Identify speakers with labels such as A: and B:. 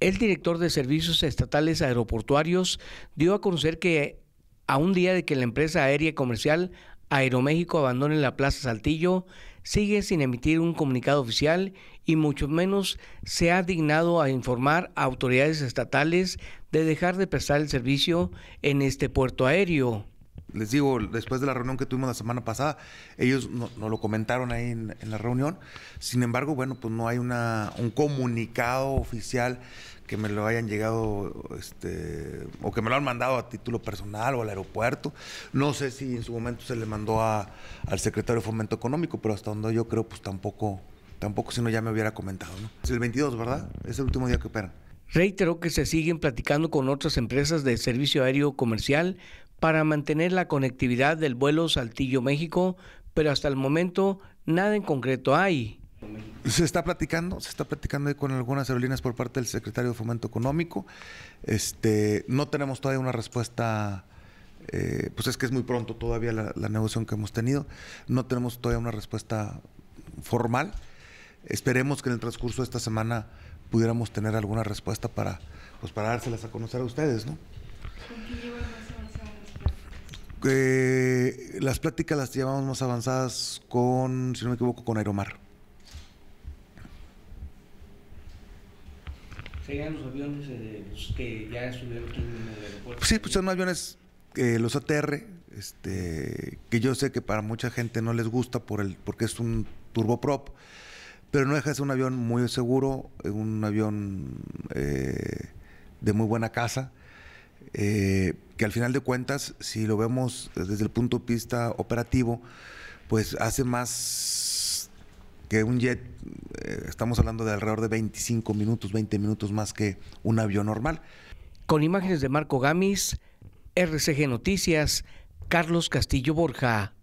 A: El director de Servicios Estatales Aeroportuarios dio a conocer que a un día de que la empresa aérea comercial Aeroméxico abandone la Plaza Saltillo, sigue sin emitir un comunicado oficial y mucho menos se ha dignado a informar a autoridades estatales de dejar de prestar el servicio
B: en este puerto aéreo les digo, después de la reunión que tuvimos la semana pasada, ellos nos no lo comentaron ahí en, la reunión. Sin embargo, bueno, pues no hay una, un comunicado oficial que me lo hayan llegado, este, o que me lo han mandado a título personal o al aeropuerto. No sé si en su momento se le mandó al secretario de Fomento Económico, pero hasta donde yo creo, pues tampoco, tampoco si no ya me hubiera comentado. Es el 22, ¿verdad? Es el último día que operan. Reiteró que se siguen platicando con otras empresas de servicio aéreo
A: comercial para mantener la conectividad del vuelo Saltillo-México, pero hasta el
B: momento nada en concreto hay. Se está platicando, se está platicando con algunas aerolíneas por parte del secretario de Fomento Económico. Este, no tenemos todavía una respuesta, eh, pues es que es muy pronto todavía la, la, negociación que hemos tenido. No tenemos todavía una respuesta formal. Esperemos que en el transcurso de esta semana pudiéramos tener alguna respuesta para, pues para dárselas a conocer a ustedes, ¿no? Eh, las pláticas las llevamos más avanzadas con, si no me equivoco, con Aeromar.
A: ¿Serían los aviones eh, que ya estuvieron aquí
B: Sí, pues son aviones, eh, los ATR, este, que yo sé que para mucha gente no les gusta por el, porque es un turboprop, pero no deja de ser un avión muy seguro, un avión de muy buena casa. Eh, al final de cuentas, si lo vemos eh, desde el punto de vista operativo, pues hace más que un jet, eh, estamos hablando de alrededor de 25 minutos, 20 minutos más que un avión normal. Con imágenes de Marco Gamis,
A: RCG Noticias, Carlos Castillo Borja.